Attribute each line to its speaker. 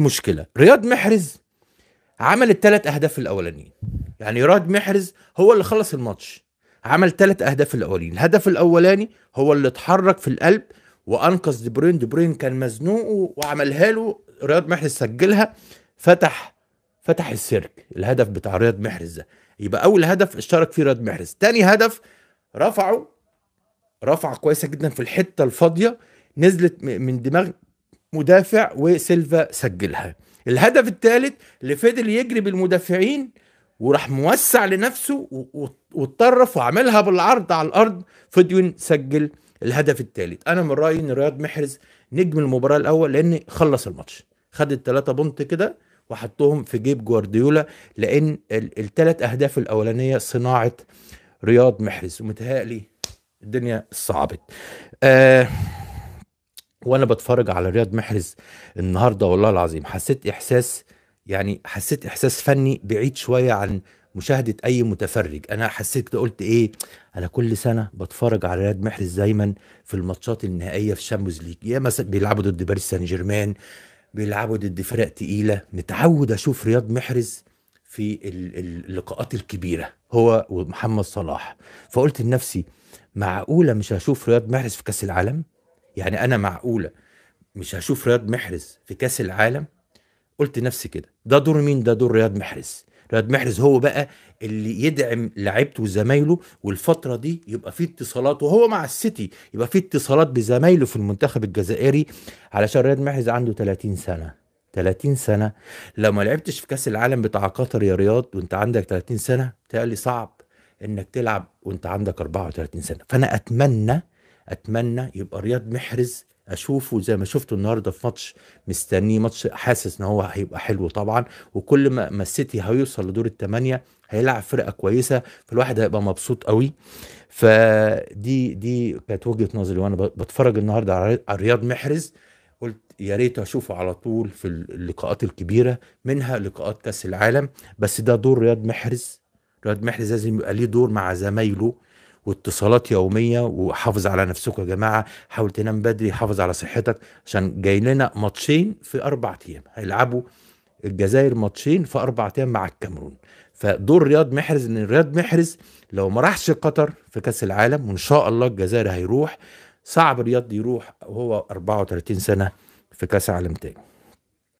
Speaker 1: مشكله رياض محرز عمل الثلاث اهداف الاولانيين يعني رياض محرز هو اللي خلص الماتش عمل ثلاث اهداف الاولين الهدف الاولاني هو اللي اتحرك في القلب وانقذ دي بروين دي بروين كان مزنوق وعملها له رياض محرز سجلها فتح فتح السيرك الهدف بتاع رياض محرز ده يبقى اول هدف اشترك فيه رياض محرز تاني هدف رفعه رفعه كويسه جدا في الحته الفاضيه نزلت من دماغ مدافع وسيلفا سجلها الهدف الثالث اللي فضل يجري بالمدافعين وراح موسع لنفسه واتطرف وعملها بالعرض على الارض فضيون سجل الهدف الثالث انا من رايي ان رياض محرز نجم المباراه الاول لان خلص الماتش خد الثلاثه بونت كده وحطهم في جيب جوارديولا لان الثلاث اهداف الاولانيه صناعه رياض محرز ومتهيألي الدنيا صعبت آه وانا بتفرج على رياض محرز النهارده والله العظيم حسيت احساس يعني حسيت احساس فني بعيد شويه عن مشاهده اي متفرج انا حسيت كده قلت ايه انا كل سنه بتفرج على رياض محرز دايما في الماتشات النهائيه في الشامبيونز ليج يا مثلا بيلعبوا ضد باريس سان جيرمان بيلعبوا ضد فرق تقيله متعود اشوف رياض محرز في اللقاءات الكبيره هو ومحمد صلاح فقلت لنفسي معقوله مش هشوف رياض محرز في كاس العالم يعني انا معقوله مش هشوف رياض محرز في كاس العالم قلت نفسي كده ده دور مين ده دور رياض محرز رياض محرز هو بقى اللي يدعم لعيبته وزمايله والفتره دي يبقى في اتصالات وهو مع السيتي يبقى في اتصالات بزمايله في المنتخب الجزائري علشان رياض محرز عنده 30 سنه 30 سنه لو ما لعبتش في كاس العالم بتاع قطر يا رياض وانت عندك 30 سنه بتهيألي صعب انك تلعب وانت عندك 34 سنه فانا اتمنى اتمنى يبقى رياض محرز اشوفه زي ما شفته النهارده في ماتش مستنيه ماتش حاسس ان هو هيبقى حلو طبعا وكل ما ما السيتي هيوصل لدور الثمانيه هيلعب فرقه كويسه فالواحد هيبقى مبسوط قوي فدي دي كانت وجهه نظري وانا بتفرج النهارده على رياض محرز قلت يا ريت اشوفه على طول في اللقاءات الكبيره منها لقاءات كاس العالم بس ده دور رياض محرز رياض محرز لازم يبقى ليه دور مع زمايله واتصالات يوميه وحافظ على نفسكم يا جماعه حاول تنام بدري حافظ على صحتك عشان جاي لنا ماتشين في اربع ايام هيلعبوا الجزائر ماتشين في اربع ايام مع الكاميرون فدور رياض محرز ان رياض محرز لو ما راحش قطر في كاس العالم وان شاء الله الجزائر هيروح صعب رياض يروح وهو 34 سنه في كاس عالم تاني